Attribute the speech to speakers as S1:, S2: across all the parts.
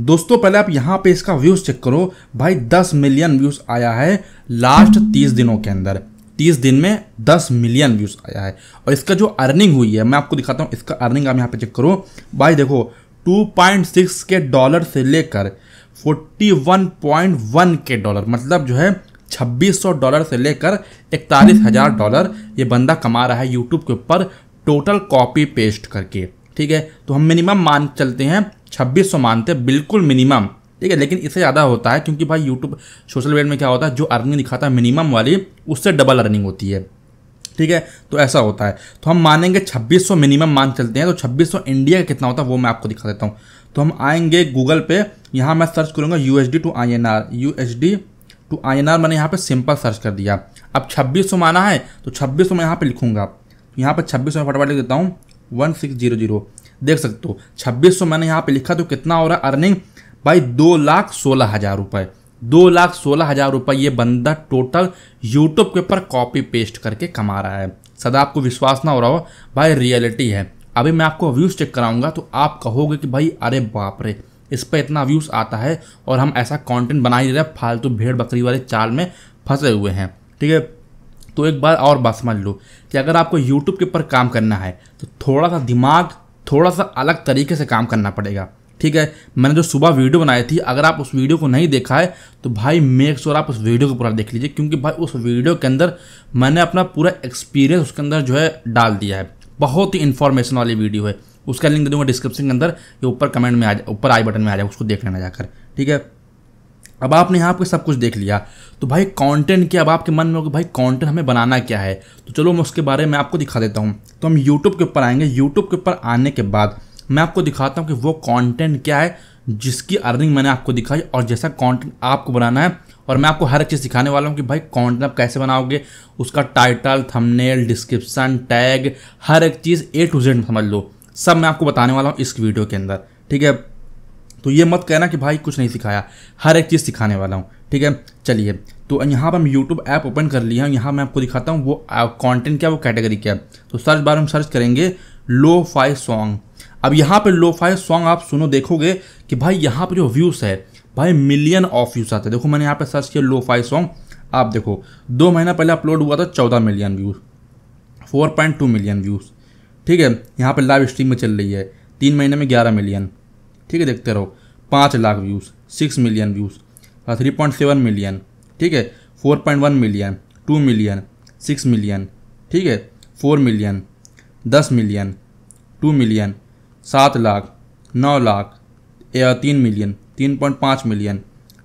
S1: दोस्तों पहले आप यहाँ पे इसका व्यूज़ चेक करो भाई 10 मिलियन व्यूज़ आया है लास्ट 30 दिनों के अंदर 30 दिन में 10 मिलियन व्यूज़ आया है और इसका जो अर्निंग हुई है मैं आपको दिखाता हूँ इसका अर्निंग आप यहाँ पे चेक करो भाई देखो 2.6 के डॉलर से लेकर 41.1 के डॉलर मतलब जो है 2600 डॉलर से लेकर इकतालीस हज़ार डॉलर ये बंदा कमा रहा है यूट्यूब के ऊपर टोटल कॉपी पेस्ट करके ठीक है तो हम मिनिमम मान चलते हैं छब्बीस सौ मानते हैं बिल्कुल मिनिमम ठीक है लेकिन इससे ज़्यादा होता है क्योंकि भाई यूट्यूब सोशल मीडिया में क्या होता है जो अर्निंग दिखाता है मिनिमम वाली उससे डबल अर्निंग होती है ठीक है तो ऐसा होता है तो हम मानेंगे 2600 मिनिमम मान चलते हैं तो 2600 इंडिया का कितना होता है वो मैं आपको दिखा देता हूँ तो हम आएंगे गूगल पे यहाँ मैं सर्च करूँगा U H D to I N R U S D to I N R मैंने यहाँ पे सिंपल सर्च कर दिया अब 2600 माना है तो 2600 मैं यहाँ पर लिखूँगा यहाँ पर 2600 सौ फटाफट लिख देता हूँ वन सिक्स जीरो जीरो देख सकते हो छब्बीस मैंने यहाँ पे लिखा तो कितना हो रहा है अर्निंग भाई दो लाख सोलह हज़ार रुपये दो लाख सोलह हज़ार रुपये ये बंदा टोटल यूट्यूब के ऊपर कॉपी पेस्ट करके कमा रहा है सदा आपको विश्वास ना हो रहा हो भाई रियलिटी है अभी मैं आपको व्यूज़ चेक कराऊंगा तो आप कहोगे कि भाई अरे बाप रे इस पर इतना व्यूज़ आता है और हम ऐसा कंटेंट बना ही रहे फालतू तो भेड़ बकरी वाले चाल में फंसे हुए हैं ठीक है तो एक बार और बात समझ लो कि अगर आपको यूट्यूब के ऊपर काम करना है तो थोड़ा सा दिमाग थोड़ा सा अलग तरीके से काम करना पड़ेगा ठीक है मैंने जो सुबह वीडियो बनाई थी अगर आप उस वीडियो को नहीं देखा है तो भाई मेक श्योर आप उस वीडियो को पूरा देख लीजिए क्योंकि भाई उस वीडियो के अंदर मैंने अपना पूरा एक्सपीरियंस उसके अंदर जो है डाल दिया है बहुत ही इन्फॉर्मेशन वाली वीडियो है उसका लिंक दे दूंगा डिस्क्रिप्शन के अंदर ये ऊपर कमेंट में आ जाए ऊपर आई बटन में आ जाए उसको देख लेना जाकर ठीक है अब आपने यहाँ पे सब कुछ देख लिया तो भाई कंटेंट के अब आपके मन में होगा भाई कंटेंट हमें बनाना क्या है तो चलो मैं उसके बारे में आपको दिखा देता हूँ तो हम यूट्यूब के ऊपर आएंगे यूट्यूब के ऊपर आने के बाद मैं आपको दिखाता हूँ कि वो कंटेंट क्या है जिसकी अर्निंग मैंने आपको दिखाई और जैसा कंटेंट आपको बनाना है और मैं आपको हर एक चीज़ सिखाने वाला हूँ कि भाई कंटेंट आप कैसे बनाओगे उसका टाइटल थंबनेल डिस्क्रिप्शन टैग हर एक चीज़ ए टू जेड समझ लो सब मैं आपको बताने वाला हूँ इस वीडियो के अंदर ठीक है तो ये मत कहना कि भाई कुछ नहीं सिखाया हर एक चीज़ सिखाने वाला हूँ ठीक है चलिए तो यहाँ पर हम यूट्यूब ऐप ओपन कर लिया हूँ यहाँ मैं आपको दिखाता हूँ वो कॉन्टेंट क्या वो कैटेगरी क्या तो सर्च बार हम सर्च करेंगे लो फाई सॉन्ग अब यहाँ पर लो फाई सॉन्ग आप सुनो देखोगे कि भाई यहाँ पर जो व्यूज़ है भाई मिलियन ऑफ व्यूज़ आते हैं देखो मैंने यहाँ पर सर्च किया लो फाई सॉन्ग आप देखो दो महीना पहले अपलोड हुआ था चौदह million views four point two million views ठीक है यहाँ पर लाइव स्ट्रीम में चल रही है तीन महीने में ग्यारह मिलियन ठीक है देखते रहो पाँच lakh views six million views three point seven million ठीक है four point one million two million six million ठीक है फोर मिलियन दस मिलियन टू मिलियन सात लाख नौ लाख या तीन मिलियन तीन पॉइंट पाँच मिलियन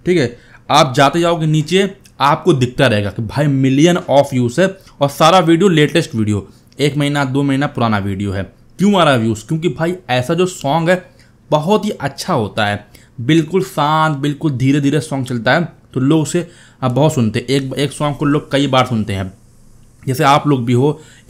S1: ठीक है आप जाते जाओगे नीचे आपको दिखता रहेगा कि भाई मिलियन ऑफ व्यूज़ है और सारा वीडियो लेटेस्ट वीडियो एक महीना दो महीना पुराना वीडियो है क्यों आ रहा है व्यूज़ क्योंकि भाई ऐसा जो सॉन्ग है बहुत ही अच्छा होता है बिल्कुल शांत बिल्कुल धीरे धीरे सॉन्ग चलता है तो लोग उसे बहुत सुनते हैं एक एक सॉन्ग को लोग कई बार सुनते हैं जैसे आप लोग भी हो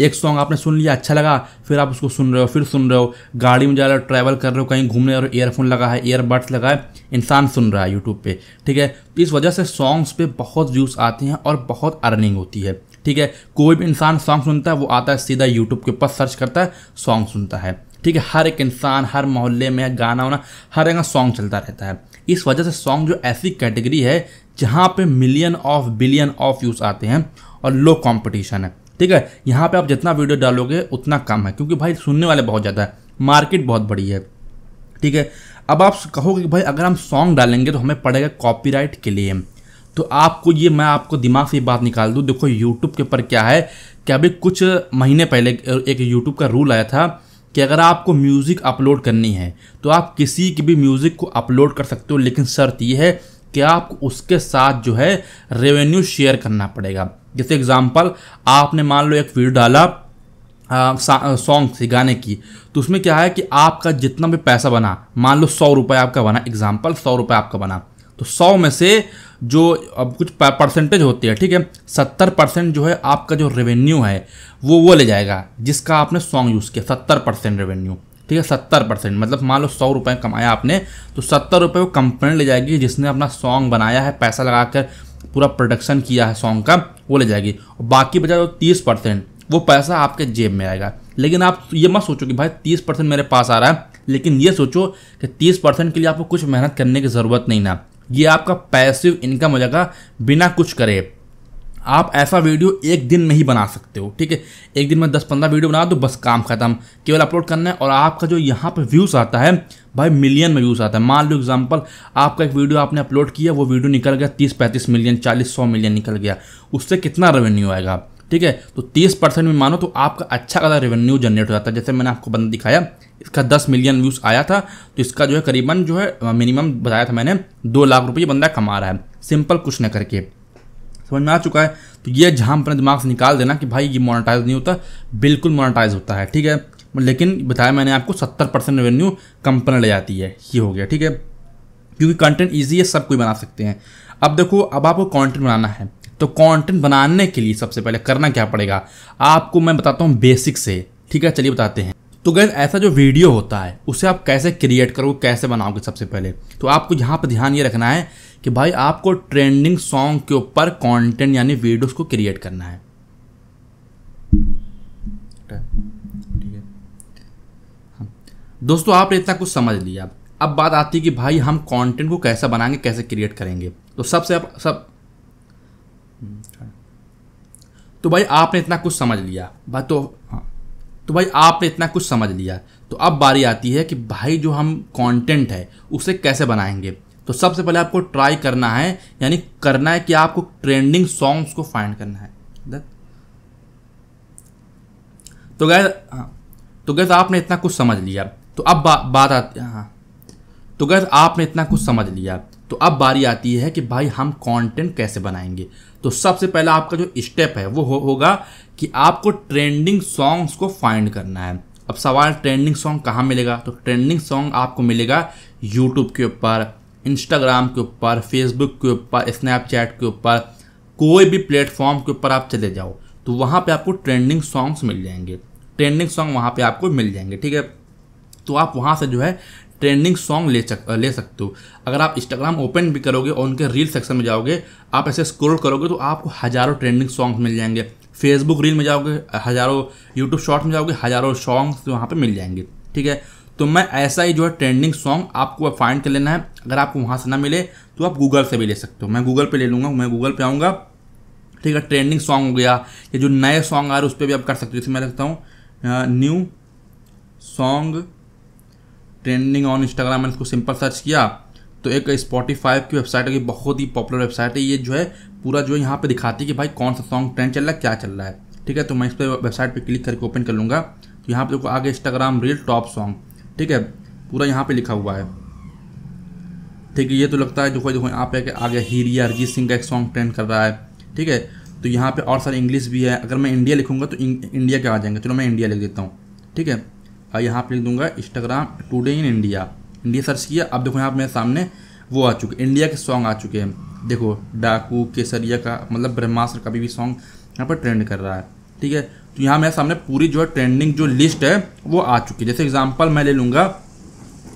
S1: एक सॉन्ग आपने सुन लिया अच्छा लगा फिर आप उसको सुन रहे हो फिर सुन रहे हो गाड़ी में जा रहे हो ट्रैवल कर रहे हो कहीं घूमने जा रहे हो ईयरफोन लगा है ईयरबड्स लगा है इंसान सुन रहा है यूट्यूब पे ठीक है तो इस वजह से सॉन्ग्स पे बहुत व्यूज़ आते हैं और बहुत अर्निंग होती है ठीक है कोई भी इंसान सॉन्ग सुनता है वो आता है सीधा यूट्यूब के ऊपर सर्च करता है सॉन्ग सुनता है ठीक है हर एक इंसान हर मोहल्ले में गाना वाना हर जगह सॉन्ग चलता रहता है इस वजह से सॉन्ग जो ऐसी कैटेगरी है जहाँ पे million of billion of views आते हैं और लो कॉम्पिटिशन है ठीक है यहाँ पे आप जितना वीडियो डालोगे उतना कम है क्योंकि भाई सुनने वाले बहुत ज़्यादा है मार्केट बहुत बड़ी है ठीक है अब आप कहोगे कि भाई अगर हम सॉन्ग डालेंगे तो हमें पड़ेगा कॉपीराइट लिए तो आपको ये मैं आपको दिमाग से बात निकाल दूँ देखो यूट्यूब के ऊपर क्या है कि अभी कुछ महीने पहले एक यूट्यूब का रूल आया था कि अगर आपको म्यूज़िक अपलोड करनी है तो आप किसी की भी म्यूज़िक को अपलोड कर सकते हो लेकिन शर्त यह है कि आपको उसके साथ जो है रेवेन्यू शेयर करना पड़ेगा जैसे एग्ज़ाम्पल आपने मान लो एक वीडियो डाला सॉन्ग से गाने की तो उसमें क्या है कि आपका जितना भी पैसा बना मान लो सौ रुपये आपका बना एग्ज़ाम्पल सौ रुपये आपका बना तो सौ में से जो अब कुछ परसेंटेज होती है ठीक है सत्तर परसेंट जो है आपका जो रेवेन्यू है वो वो ले जाएगा जिसका आपने सॉन्ग यूज़ किया सत्तर परसेंट रेवेन्यू ठीक है सत्तर परसेंट मतलब मान लो सौ रुपये कमाया आपने तो सत्तर रुपये वो कंपनी ले जाएगी जिसने अपना सॉन्ग बनाया है पैसा लगा कर पूरा प्रोडक्शन किया है सॉन्ग का वो ले जाएगी और बाकी बचा जो तीस परसेंट वो पैसा आपके जेब में आएगा लेकिन आप ये मत सोचो कि भाई तीस परसेंट मेरे पास आ रहा है लेकिन ये सोचो कि तीस परसेंट के लिए आपको कुछ मेहनत करने की ज़रूरत नहीं ना ये आपका पैसिव इनकम हो जाएगा बिना कुछ करे आप ऐसा वीडियो एक दिन में ही बना सकते हो ठीक है एक दिन में दस पंद्रह वीडियो बना दो बस काम खत्म केवल अपलोड करना है और आपका जो यहाँ पर व्यूज़ आता है भाई मिलियन में व्यूज़ आता है मान लो एग्जांपल आपका एक वीडियो आपने अपलोड किया वो वीडियो निकल गया तीस पैंतीस मिलियन चालीस सौ मिलियन निकल गया उससे कितना रेवेन्यू आएगा ठीक है तो तीस परसेंट में मानो तो आपका अच्छा खासा रेवेन्यू जनरेट हो जाता है जैसे मैंने आपको बंदा दिखाया इसका दस मिलियन व्यूज़ आया था तो इसका जो है करीबन जो है मिनिमम बताया था मैंने दो लाख रुपये बंदा कमा रहा है सिंपल कुछ ना करके समझ में आ चुका है तो ये जहाँ अपने दिमाग से निकाल देना कि भाई ये मोनाटाइज नहीं होता बिल्कुल मोनाटाइज होता है ठीक है लेकिन बताया मैंने आपको सत्तर परसेंट रेवेन्यू कंपनी ले जाती है ये हो गया ठीक है क्योंकि कंटेंट ईजी है सब कोई बना सकते हैं अब देखो अब आपको कंटेंट बनाना है तो कंटेंट बनाने के लिए सबसे पहले करना क्या पड़ेगा आपको मैं बताता हूँ बेसिक से ठीक है चलिए बताते हैं तो गैस ऐसा जो वीडियो होता है उसे आप कैसे क्रिएट करोगे कैसे बनाओगे सबसे पहले तो आपको यहाँ पर ध्यान ये रखना है कि भाई आपको ट्रेंडिंग सॉन्ग के ऊपर कंटेंट यानी वीडियोस को क्रिएट करना है हाँ। दोस्तों आपने इतना कुछ समझ लिया अब बात आती है कि भाई हम कंटेंट को कैसा बनाएंगे कैसे क्रिएट करेंगे तो सबसे सब हम्म, अच्छा। तो भाई आपने इतना कुछ समझ लिया भाई तो हाँ तो भाई आपने इतना कुछ समझ लिया तो अब बारी आती है कि भाई जो हम कंटेंट है उसे कैसे बनाएंगे तो सबसे पहले आपको ट्राई करना है यानी करना है कि आपको ट्रेंडिंग सॉन्ग्स को फाइंड करना है दर? तो गैस हाँ तो गैस आपने इतना कुछ समझ लिया तो अब बा, बात आती हाँ तो गैस आपने इतना कुछ समझ लिया तो अब बारी आती है कि भाई हम कंटेंट कैसे बनाएंगे तो सबसे पहला आपका जो स्टेप है वो हो, होगा कि आपको ट्रेंडिंग सॉन्ग्स को फाइंड करना है अब सवाल ट्रेंडिंग सॉन्ग कहाँ मिलेगा तो ट्रेंडिंग सॉन्ग आपको मिलेगा यूट्यूब के ऊपर इंस्टाग्राम के ऊपर फेसबुक के ऊपर स्नैपचैट के ऊपर कोई भी प्लेटफॉर्म के ऊपर आप चले जाओ तो वहाँ पे आपको ट्रेंडिंग सॉन्ग्स मिल जाएंगे ट्रेंडिंग सॉन्ग वहाँ पे आपको मिल जाएंगे ठीक है तो आप वहाँ से जो है ट्रेंडिंग सॉन्ग ले सक ले सकते हो अगर आप इंस्टाग्राम ओपन भी करोगे और उनके रील सेक्शन में जाओगे आप ऐसे स्क्रोल करोगे तो आपको हज़ारों ट्रेंडिंग सॉन्ग मिल जाएंगे फेसबुक रील में जाओगे हज़ारों यूट्यूब शॉर्ट्स में जाओगे हज़ारों सॉन्ग्स तो वहाँ पर मिल जाएंगे ठीक है तो मैं ऐसा ही जो है ट्रेंडिंग सॉन्ग आपको फाइंड कर लेना है अगर आपको वहाँ से ना मिले तो आप गूगल से भी ले सकते हो मैं गूगल पे ले लूँगा मैं गूगल पे आऊँगा ठीक है ट्रेंडिंग सॉन्ग हो गया या जो नए सॉन्ग आ रहे हैं उस पर भी आप कर सकते हो जैसे मैं रखता हूँ new song trending on Instagram मैंने इसको सिंपल सर्च किया तो एक स्पॉटीफाई की वेबसाइट है कि बहुत ही पॉपुलर वेबसाइट है ये जो है पूरा जो यहाँ पे दिखाती है कि भाई कौन सा सॉन्ग ट्रेंड चल रहा है क्या चल रहा है ठीक है तो मैं इस पर वेबसाइट पर क्लिक करके ओपन कर लूँगा तो यहाँ पर देखो आगे इंस्टाग्राम रील टॉप सॉन्ग ठीक है पूरा यहाँ पर लिखा हुआ है ठीक है ये तो लगता है देखो देखो यहाँ पे आगे हीरिया अरिजीत सिंह का एक सॉन्ग ट्रेंड कर रहा है ठीक है तो यहाँ पे और सारे इंग्लिश भी है अगर मैं इंडिया लिखूँगा तो इंडिया के आ जाएंगे चलो मैं इंडिया लिख देता हूँ ठीक है और यहाँ पर लिख दूंगा Instagram today in India India search किया अब देखो यहाँ मेरे सामने वो आ चुके इंडिया के सॉन्ग आ चुके हैं देखो डाकू केसरिया का मतलब ब्रह्मास्त्र का भी सॉन्ग यहाँ पर ट्रेंड कर रहा है ठीक है तो यहाँ मेरे सामने पूरी जो है ट्रेंडिंग जो लिस्ट है वो आ चुकी है जैसे एग्जाम्पल मैं ले लूँगा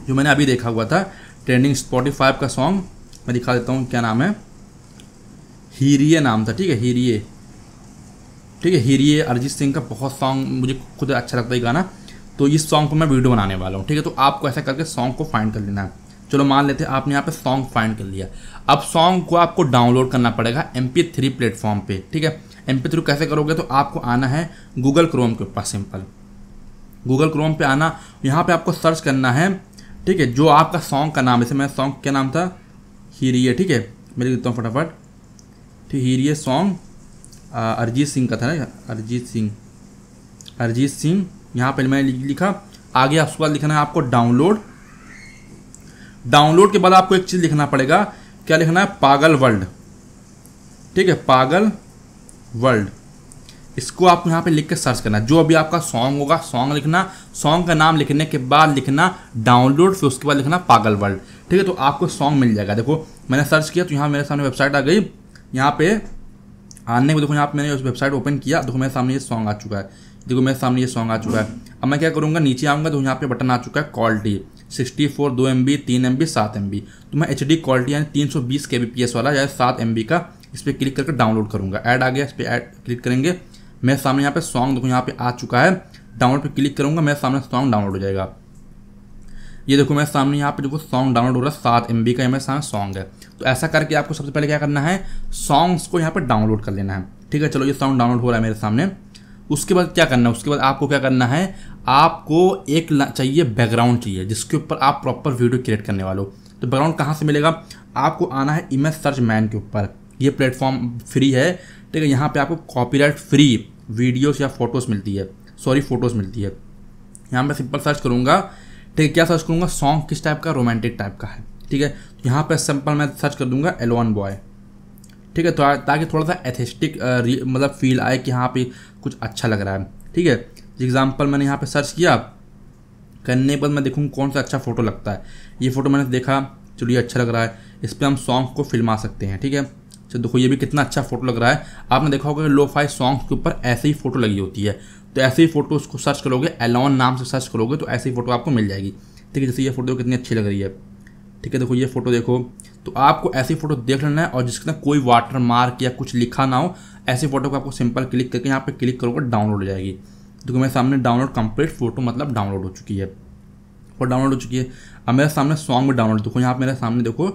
S1: जो मैंने अभी देखा हुआ था ट्रेंडिंग स्पॉटीफाइव का सॉन्ग मैं दिखा देता हूँ क्या नाम है हीरिए नाम था ठीक है हीरिए ठीक है हीरिए अरिजीत सिंह का बहुत सॉन्ग मुझे खुद अच्छा लगता है गाना तो इस सॉन्ग पर मैं वीडियो बनाने वाला हूँ ठीक है तो आपको ऐसा करके सॉन्ग को फाइंड कर लेना है चलो मान लेते हैं आपने यहाँ पे सॉन्ग फाइंड कर लिया अब सॉन्ग को आपको डाउनलोड करना पड़ेगा एम पी थ्री प्लेटफॉर्म पर ठीक है एम पी थ्रू कैसे करोगे तो आपको आना है गूगल क्रोम के ऊपर सिंपल गूगल क्रोम पे आना यहाँ पे आपको सर्च करना है ठीक है जो आपका सॉन्ग का नाम जैसे मैं सॉन्ग क्या नाम था हीरिए ठीक है मैं लिखता हूँ फटाफट ठीक हीरिए सॉन्ग अरिजीत सिंह का था ना अरिजीत सिंह अरिजीत सिंह यहाँ पर मैंने लिखा आगे उसके बाद लिखना है आपको डाउनलोड डाउनलोड के बाद आपको एक चीज़ लिखना पड़ेगा क्या लिखना है पागल वर्ल्ड ठीक है पागल वर्ल्ड इसको आपको यहाँ पे लिख के सर्च करना जो अभी आपका सॉन्ग होगा सॉन्ग लिखना सॉन्ग का नाम लिखने के बाद लिखना डाउनलोड फिर उसके बाद लिखना पागल वर्ल्ड ठीक है तो आपको सॉन्ग मिल जाएगा देखो मैंने सर्च किया तो यहाँ मेरे सामने वेबसाइट आ गई यहाँ पे आने को देखो यहाँ पे मैंने उस वेबसाइट ओपन किया देखो मेरे सामने ये सॉन्ग आ चुका है देखो मेरे सामने ये सॉन्ग आ चुका है अब मैं क्या करूँगा नीचे आऊँगा तो यहाँ पे बटन आ चुका है क्वालिटी सिक्सटी फोर दो एम बी तीन एम बी सात एम बी तो मैं एच डी क्वालिटी यानी तीन सौ बीस के बी पी एस वाला या सात एम बी का इस पर क्लिक करके डाउनलोड करूँगा ऐड आ गया इस पर ऐड क्लिक करेंगे मेरे सामने यहाँ पे सॉन्ग देखो यहाँ पे आ चुका है डाउनलोड पर क्लिक करूँगा मेरे सामने सॉन्ग डाउनलोड हो जाएगा ये देखो मेरे सामने यहाँ पे देखो सॉन्ग डाउनलोड हो रहा है सात एम का मेरे सामने सॉन्ग है तो ऐसा करके आपको सबसे पहले क्या करना है सॉन्ग्स को यहाँ पर डाउनलोड कर लेना है ठीक है चलो ये सॉन्ग डाउनलोड हो रहा है मेरे सामने उसके बाद क्या करना है उसके बाद आपको क्या करना है आपको एक चाहिए बैकग्राउंड चाहिए जिसके ऊपर आप प्रॉपर वीडियो क्रिएट करने वाले हो तो बैकग्राउंड कहाँ से मिलेगा आपको आना है इमेज सर्च मैन के ऊपर ये प्लेटफॉर्म फ्री है ठीक है यहाँ पर आपको कॉपीराइट फ्री वीडियोस या फोटोज़ मिलती है सॉरी फोटोज़ मिलती है यहाँ मैं सिंपल सर्च करूँगा ठीक है क्या सर्च करूँगा सॉन्ग किस टाइप का रोमांटिक टाइप का है ठीक है यहाँ पर सिंपल मैं सर्च कर दूंगा एलोन बॉय ठीक है तो ताकि थोड़ा सा एथेस्टिक मतलब फील आए कि हाँ पे कुछ अच्छा लग रहा है ठीक है एग्ज़ाम्पल मैंने यहाँ पे सर्च किया करने पर मैं देखूँ कौन सा अच्छा फ़ोटो लगता है ये फ़ोटो मैंने देखा चलिए अच्छा लग रहा है इस पर हम सॉन्ग को फिल्मा सकते हैं ठीक है चलो अच्छा, देखो ये भी कितना अच्छा फोटो लग रहा है आपने देखा होगा लो फाई सॉन्ग्स के ऊपर ऐसे ही फोटो लगी होती है तो ऐसे ही फोटो उसको सर्च करोगे एलॉन नाम से सर्च करोगे तो ऐसी फोटो आपको मिल जाएगी ठीक है जैसे ये फोटो कितनी अच्छी लग रही है ठीक है देखो ये फोटो देखो तो आपको ऐसी फोटो देख लेना है और जिसके अंदर कोई वाटर मार्क या कुछ लिखा ना हो ऐसी फोटो को आपको सिंपल क्लिक करके यहाँ पे क्लिक करोगे डाउनलोड हो जाएगी तो मेरे सामने डाउनलोड कंप्लीट फोटो मतलब डाउनलोड हो चुकी है और डाउनलोड हो चुकी है अब मेरे सामने सॉन्ग भी डाउनलोड देखो यहाँ पर मेरे सामने देखो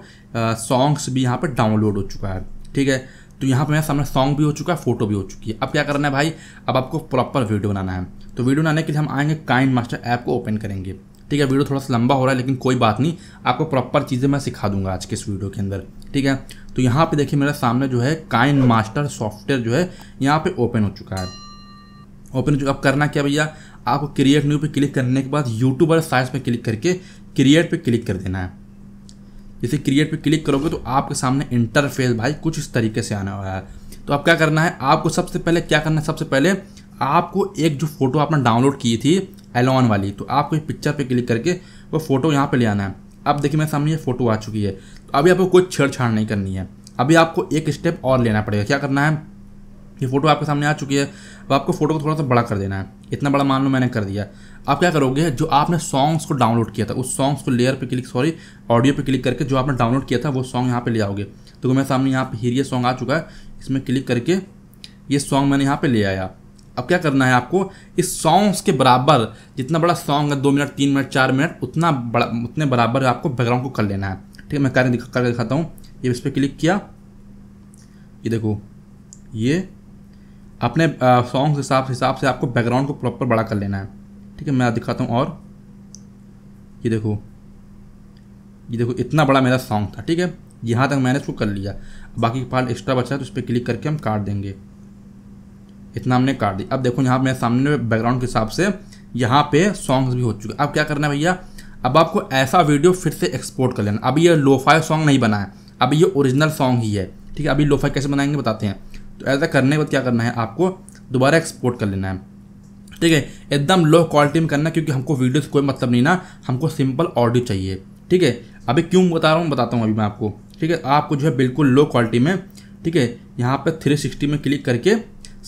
S1: सॉन्ग्स भी यहाँ पर डाउनलोड हो चुका है ठीक है तो यहाँ पर मेरे सामने सॉन्ग भी हो चुका है फोटो भी हो चुकी है अब क्या करना है भाई अब आपको प्रॉपर वीडियो बनाना है तो वीडियो बनाने के लिए हम आएंगे काइंड मास्टर ऐप को ओपन करेंगे ठीक है वीडियो थोड़ा सा लंबा हो रहा है लेकिन कोई बात नहीं आपको प्रॉपर चीज़ें मैं सिखा दूंगा आज के इस वीडियो के अंदर ठीक है तो यहाँ पे देखिए मेरा सामने जो है काइन मास्टर सॉफ्टवेयर जो है यहाँ पे ओपन हो चुका है ओपन हो चुका अब करना क्या भैया आपको क्रिएट न्यू पे क्लिक करने के बाद यूट्यूबर साइज पे क्लिक करके क्रिएट पे क्लिक कर देना है जैसे क्रिएट पे क्लिक करोगे तो आपके सामने इंटरफेस भाई कुछ इस तरीके से आने वाला है तो अब क्या करना है आपको सबसे पहले क्या करना है सबसे पहले आपको एक जो फ़ोटो आपने डाउनलोड की थी एलॉन वाली तो आपको इस पिक्चर पे क्लिक करके वो फोटो यहाँ पे ले आना है अब देखिए मेरे सामने ये फोटो आ चुकी है तो अभी आपको कोई छेड़छाड़ नहीं करनी है अभी आपको एक स्टेप और लेना पड़ेगा क्या करना है ये फोटो आपके सामने आ चुकी है अब आपको फोटो को थोड़ा सा बड़ा कर देना है इतना बड़ा मान लो मैंने कर दिया आप क्या करोगे जो आपने सॉन्ग्स को डाउनलोड किया था उस सॉन्ग्स को लेयर पे क्लिक सॉरी ऑडियो पे क्लिक करके जो आपने डाउनलोड किया था वो सॉन्ग यहाँ पे ले आओगे तो मेरे सामने यहाँ पे हीरिया सॉन्ग आ चुका है इसमें क्लिक करके ये सॉन्ग मैंने यहाँ पे ले आया अब क्या करना है आपको इस सॉन्ग्स के बराबर जितना बड़ा सॉन्ग है दो मिनट तीन मिनट चार मिनट उतना बड़ा उतने बराबर आपको बैकग्राउंड को कर लेना है ठीक है मैं कार्य दिखा दिखाता हूँ ये इस पर क्लिक किया ये देखो ये अपने सॉन्ग हिसाब हिसाब से आपको बैकग्राउंड को प्रॉपर बड़ा कर लेना है ठीक है मैं दिखाता हूँ और ये देखो ये देखो इतना बड़ा मेरा सॉन्ग था ठीक है यहाँ तक मैंने इसको कर लिया बाकी पार्ट एक्स्ट्रा बचा है तो उस पर क्लिक करके हम काट देंगे इतना हमने काट दिया अब देखो यहाँ मेरे सामने बैकग्राउंड के हिसाब से यहाँ पे सॉन्ग्स भी हो चुके अब क्या करना है भैया अब आपको ऐसा वीडियो फिर से एक्सपोर्ट कर लेना अभी ये लोफाई सॉन्ग नहीं बना है अभी ये ओरिजिनल सॉन्ग ही है ठीक है अभी लोफाई कैसे बनाएंगे बताते हैं तो ऐसा करने के बाद क्या करना है आपको दोबारा एक्सपोर्ट कर लेना है ठीक है एकदम लो क्वालिटी में करना क्योंकि हमको वीडियो कोई मतलब नहीं ना हमको सिंपल ऑडियो चाहिए ठीक है अभी क्यों बता रहा हूँ बताता हूँ अभी मैं आपको ठीक है आपको जो है बिल्कुल लो क्वालिटी में ठीक है यहाँ पर थ्री सिक्सटी में क्लिक करके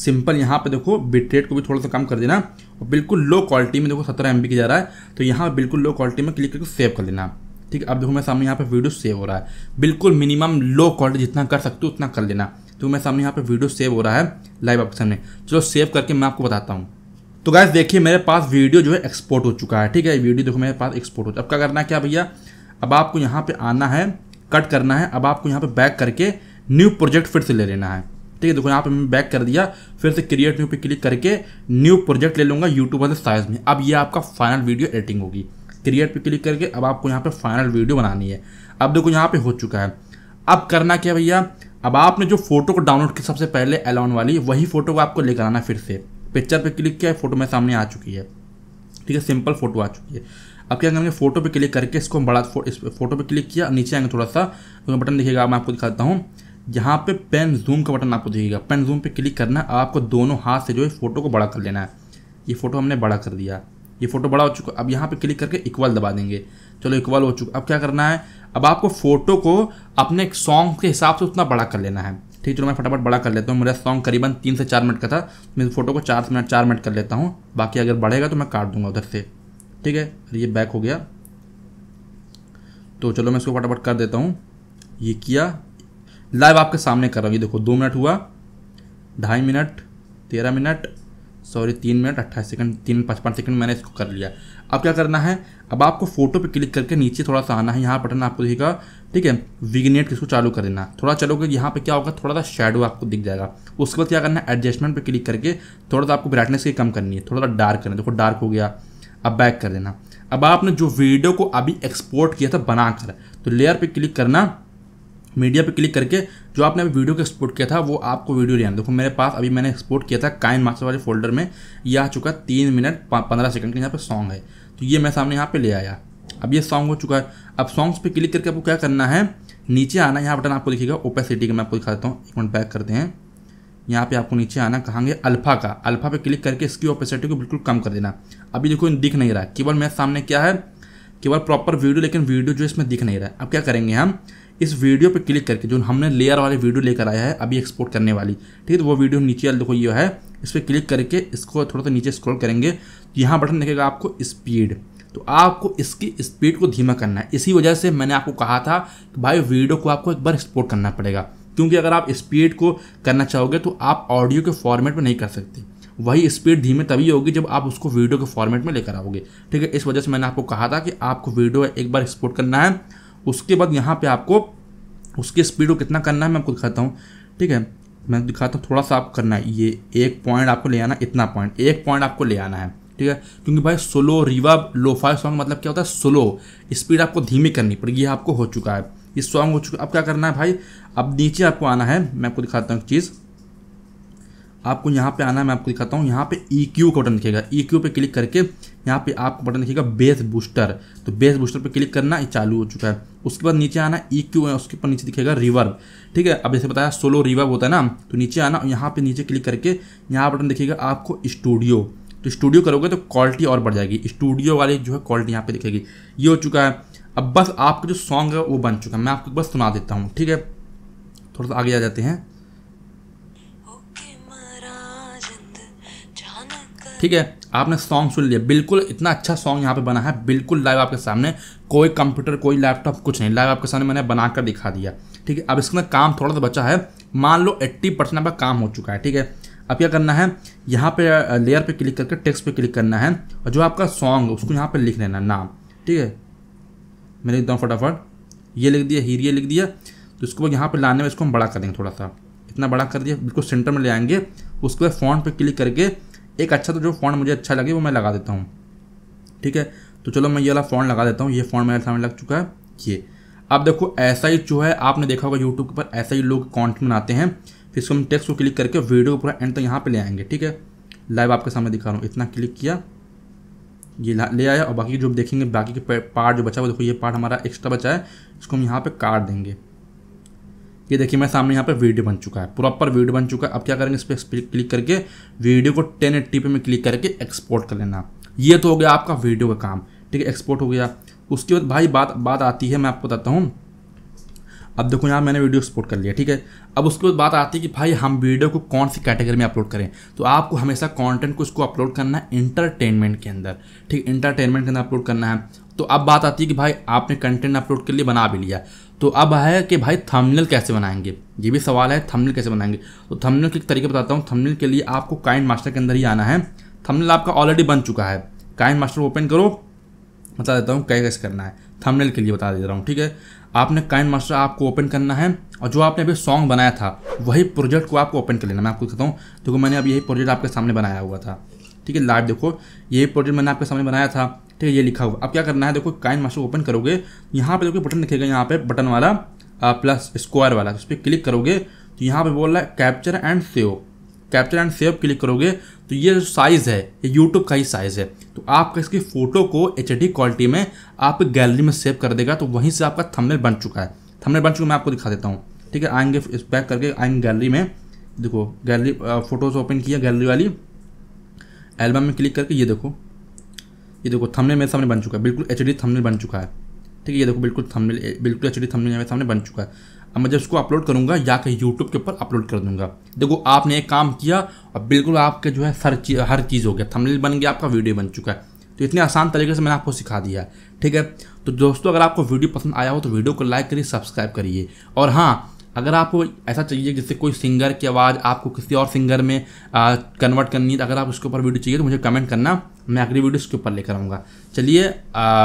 S1: सिंपल यहाँ पे देखो बिटरेट को भी थोड़ा सा कम कर देना और बिल्कुल लो क्वालिटी में देखो सत्रह एम की जा रहा है तो यहाँ बिल्कुल लो क्वालिटी में क्लिक करके सेव कर लेना ठीक है अब देखो मैं सामने यहाँ पे वीडियो सेव हो रहा है बिल्कुल मिनिमम लो क्वालिटी जितना कर सकते हो उतना कर लेना तो मैं सामने यहाँ पर वीडियो सेव हो रहा है लाइव ऑप्शन में चलो सेव करके मैं आपको बताता हूँ तो गैस देखिए मेरे पास वीडियो जो है एक्सपोर्ट हो चुका है ठीक है वीडियो देखो मेरे पास एक्सपोर्ट हो अब क्या करना है क्या भैया अब आपको यहाँ पर आना है कट करना है अब आपको यहाँ पर बैक करके न्यू प्रोजेक्ट फिर से ले लेना है ठीक है देखो यहाँ पे मैं बैक कर दिया फिर से क्रिएट न्यू पे क्लिक करके न्यू प्रोजेक्ट ले लूँगा यूट्यूब वाले साइज में अब ये आपका फाइनल वीडियो एडिटिंग होगी क्रिएट पे क्लिक करके अब आपको यहाँ पे फाइनल वीडियो बनानी है अब देखो यहाँ पे हो चुका है अब करना क्या भैया अब आपने जो फोटो को डाउनलोड की सबसे पहले अलाउन वाली वही फोटो को आपको लेकर आना फिर से पिक्चर पे क्लिक किया फोटो मेरे सामने आ चुकी है ठीक है सिंपल फोटो आ चुकी है अब क्या करेंगे फोटो पे क्लिक करके इसको हम बड़ा फो, इस फोटो पे क्लिक किया नीचे आएंगे थोड़ा सा तो बटन दिखेगा मैं आपको दिखाता हूँ यहाँ पे पेन जूम का बटन आपको दिखेगा पेन जूम पे क्लिक करना है आपको दोनों हाथ से जो है फ़ोटो को बड़ा कर लेना है ये फ़ोटो हमने बड़ा कर दिया ये फ़ोटो बड़ा हो चुका अब यहाँ पे क्लिक करके इक्वल दबा देंगे चलो इक्वल हो चुका अब क्या करना है अब आपको फ़ोटो को अपने सॉन्ग के हिसाब से उतना बड़ा कर लेना है ठीक चलो मैं फटाफट बड़ा कर लेता हूँ मेरा सॉन्ग करीबन तीन से चार मिनट का था मैं फ़ोटो को चार मिनट चार मिनट कर लेता हूँ बाकी अगर बढ़ेगा तो मैं काट दूंगा उधर से ठीक है ये बैक हो गया तो चलो मैं इसको फटाफट कर देता हूँ ये किया लाइव आपके सामने कर रहा हूँ ये देखो दो मिनट हुआ ढाई मिनट तेरह मिनट सॉरी तीन मिनट अट्ठाईस सेकंड तीन पचपन सेकंड मैंने इसको कर लिया अब क्या करना है अब आपको फोटो पे क्लिक करके नीचे थोड़ा सा आना है यहाँ बटन आपको दिखेगा ठीक है विगनेट इसको चालू कर देना थोड़ा चलोगे यहाँ पे क्या होगा थोड़ा सा शेडो आपको दिख जाएगा उसके बाद क्या करना है एडजस्टमेंट पर क्लिक करके थोड़ा सा आपको ब्राइटनेस की कम करनी है थोड़ा सा डार्क करना देखो डार्क हो गया अब बैक कर देना अब आपने जो वीडियो को अभी एक्सपोर्ट किया था बनाकर तो लेयर पर क्लिक करना मीडिया पे क्लिक करके जो आपने अभी वीडियो को एक्सपोर्ट किया था वो आपको वीडियो ले देखो मेरे पास अभी मैंने एक्सपोर्ट किया था काइन मास्टर वाले फोल्डर में ये आ चुका है तीन मिनट पंद्रह सेकंड के यहाँ पे सॉन्ग है तो ये मैं सामने यहाँ पे ले आया अब ये सॉन्ग हो चुका है अब सॉन्ग्स पे क्लिक करके आपको क्या करना है नीचे आना यहाँ बटन आपको दिखेगा ओपेसिटी का मैं आपको दिखा देता हूँ एक मिनट बैक करते हैं यहाँ पे आपको नीचे आना कहाँगे अल्फा का अल्फा पे क्लिक करके इसकी ओपेसिटी को बिल्कुल कम कर देना अभी देखो दिख नहीं रहा केवल मेरे सामने क्या है केवल प्रॉपर वीडियो लेकिन वीडियो जो इसमें दिख नहीं रहा है अब क्या करेंगे हम इस वीडियो पर क्लिक करके जो हमने लेयर वाले वीडियो लेकर आया है अभी एक्सपोर्ट करने वाली ठीक है तो वो वीडियो नीचे देखो ये है इस पर क्लिक करके इसको थोड़ा सा नीचे स्क्रॉल करेंगे तो यहाँ बटन देखेगा आपको स्पीड तो आपको इसकी स्पीड को धीमा करना है इसी वजह से मैंने आपको कहा था कि भाई वीडियो को आपको एक बार एक्सपोर्ट करना पड़ेगा क्योंकि अगर आप स्पीड को करना चाहोगे तो आप ऑडियो के फॉर्मेट में नहीं कर सकते वही स्पीड धीमे तभी होगी जब आप उसको वीडियो के फॉर्मेट में लेकर आओगे ठीक है इस वजह से मैंने आपको कहा था कि आपको वीडियो एक बार एक्सपोर्ट करना है उसके बाद यहाँ पे आपको उसके स्पीड को कितना करना है मैं आपको दिखाता हूँ ठीक है मैं दिखाता हूँ थोड़ा सा आप करना है ये एक पॉइंट आपको ले आना इतना पॉइंट एक पॉइंट आपको ले आना है ठीक है क्योंकि भाई स्लो रिवर्ब लोफाई सॉन्ग मतलब क्या होता है स्लो स्पीड आपको धीमी करनी पड़ेगी ये आपको हो चुका है ये सॉन्ग हो चुका अब क्या करना है भाई अब नीचे आपको आना है मैं आपको दिखाता हूँ एक चीज़ आपको यहाँ पे आना है मैं आपको दिखाता हूँ यहाँ पे ई क्यू का बटन दिखेगा ई क्यू पर क्लिक करके यहाँ पे आपको बटन दिखेगा बेस बूस्टर तो बेस बूस्टर पे क्लिक करना ये चालू हो चुका है उसके बाद नीचे आना ई e क्यू है उसके ऊपर नीचे दिखेगा रिवर्ब ठीक है अब जैसे बताया सोलो रिवर्ब होता है ना तो नीचे आना यहाँ पर नीचे क्लिक करके यहाँ बटन दिखेगा आपको स्टूडियो तो स्टूडियो करोगे तो क्वालिटी और बढ़ जाएगी स्टूडियो वाली जो है क्वालिटी यहाँ पे दिखेगी ये हो चुका है अब बस आपका जो सॉन्ग है वो बन चुका है मैं आपको बस सुना देता हूँ ठीक है थोड़ा सा आगे आ जाते हैं ठीक है आपने सॉन्ग सुन लिया बिल्कुल इतना अच्छा सॉन्ग यहाँ पे बना है बिल्कुल लाइव आपके सामने कोई कंप्यूटर कोई लैपटॉप कुछ नहीं लाइव आपके सामने मैंने बना कर दिखा दिया ठीक है अब इसके अंदर काम थोड़ा सा बचा है मान लो एट्टी परसेंट आपका काम हो चुका है ठीक है अब क्या करना है यहाँ पे लेयर पे क्लिक करके टेक्स्ट पे क्लिक करना है और जो आपका सॉन्ग है उसको यहाँ पे लिख लेना नाम ठीक है मैं एकदम फटाफट ये लिख दिया हीर ये लिख दिया तो इसको यहाँ पर लाने में इसको हम बड़ा कर देंगे थोड़ा सा इतना बड़ा कर दिया बिल्कुल सेंटर में ले आएंगे उसके बाद फ़ॉन्ट पे क्लिक करके एक अच्छा तो जो फ़ॉन्ट मुझे अच्छा लगे वो मैं लगा देता हूँ ठीक है तो चलो मैं ये वाला फ़ॉन्ट लगा देता हूँ ये फ़ॉन्ट मेरे सामने लग चुका है ये अब देखो ऐसा ही जो है आपने देखा होगा यूट्यूब पर ऐसा ही लोग कॉन्टेंट बनाते हैं फिर इसको हम टेक्स्ट को क्लिक करके वीडियो पूरा एंड तक तो यहाँ पर ले आएंगे ठीक है लाइव आपके सामने दिखा रहा हूँ इतना क्लिक किया ये ले आया और बाकी जो देखेंगे बाकी के पार्ट जो बचा वो देखो ये पार्ट हमारा एक्स्ट्रा बचा है इसको हम यहाँ पर काट देंगे ये देखिए मैं सामने यहाँ पे वीडियो बन चुका है प्रॉपर वीडियो बन चुका है अब क्या करेंगे इस पर क्लिक करके वीडियो को टेन एट्टी पे में क्लिक करके एक्सपोर्ट कर लेना ये तो हो गया आपका वीडियो का काम ठीक है एक्सपोर्ट हो गया उसके बाद भाई बात बात आती है मैं आपको बताता हूँ अब देखो यहाँ मैंने वीडियो एक्सपोर्ट कर लिया ठीक है अब उसके बाद बात आती है कि भाई हम वीडियो को कौन सी कैटेगरी में अपलोड करें तो आपको हमेशा कंटेंट को इसको अपलोड करना है इंटरटेनमेंट के अंदर ठीक इंटरटेनमेंट के अंदर अपलोड करना है तो अब बात आती है कि भाई आपने कंटेंट अपलोड के लिए बना भी लिया तो अब आया कि भाई थंबनेल कैसे बनाएंगे ये भी सवाल है थंबनेल कैसे बनाएंगे तो थंबनेल के तरीके बताता हूँ थंबनेल के लिए आपको काइंड मास्टर के अंदर ही आना है थंबनेल आपका ऑलरेडी बन चुका है काइंड मास्टर ओपन करो बता देता हूँ कैसे करना है थंबनेल के लिए बता दे रहा हूँ ठीक है आपने काइंड मास्टर आपको ओपन करना है और जो आपने अभी सॉन्ग बनाया था वही प्रोजेक्ट को आपको ओपन कर लेना मैं आपको कहता हूँ देखो मैंने अब यही प्रोजेक्ट आपके सामने बनाया हुआ था ठीक है लाइव देखो यही प्रोजेक्ट मैंने आपके सामने बनाया था ठीक तो है ये लिखा हुआ अब क्या करना है देखो काइन मास्टर ओपन करोगे यहाँ पे देखो बटन दिखेगा यहाँ पे बटन वाला प्लस स्क्वायर वाला उस पर क्लिक करोगे तो यहाँ पे बोल रहा है capture and save capture and save click करोगे तो ये जो साइज़ है ये यूट्यूब का ही साइज़ है तो आपका इसकी फ़ोटो को एच क्वालिटी में आप गैलरी में सेव कर देगा तो वहीं से आपका थंबनेल बन चुका है थंबनेल बन चुका मैं आपको दिखा देता हूँ ठीक है आएंगे इस पैक करके आएंगे गैलरी में देखो गैलरी फ़ोटोज़ ओपन किया गैलरी वाली एल्बम में क्लिक करके ये देखो ये देखो थंबनेल मेरे सामने बन चुका है बिल्कुल एच डी थंबनेल बन चुका है ठीक है ये देखो बिल्कुल थंबनेल बिल्कुल एच डी थंबनेल मेरे सामने बन चुका है अब मैं जब इसको अपलोड करूँगा या कहीं यूट्यूब के ऊपर अपलोड कर दूंगा देखो आपने एक काम किया और बिल्कुल आपके जो है सर चीज हर चीज़ हो गया थंबनेल बन गया आपका वीडियो बन चुका है तो इतने आसान तरीके से मैंने आपको सिखा दिया ठीक है तो दोस्तों अगर आपको वीडियो पसंद आया हो तो वीडियो को लाइक करिए सब्सक्राइब करिए और हाँ अगर आपको ऐसा चाहिए जिससे कोई सिंगर की आवाज़ आपको किसी और सिंगर में कन्वर्ट करनी है तो अगर आप उसके ऊपर वीडियो चाहिए तो मुझे कमेंट करना मैं अगली वीडियो इसके ऊपर लेकर आऊँगा चलिए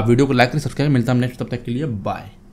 S1: वीडियो को लाइक करें सब्सक्राइब मिलता है नेक्स्ट तब तक के लिए बाय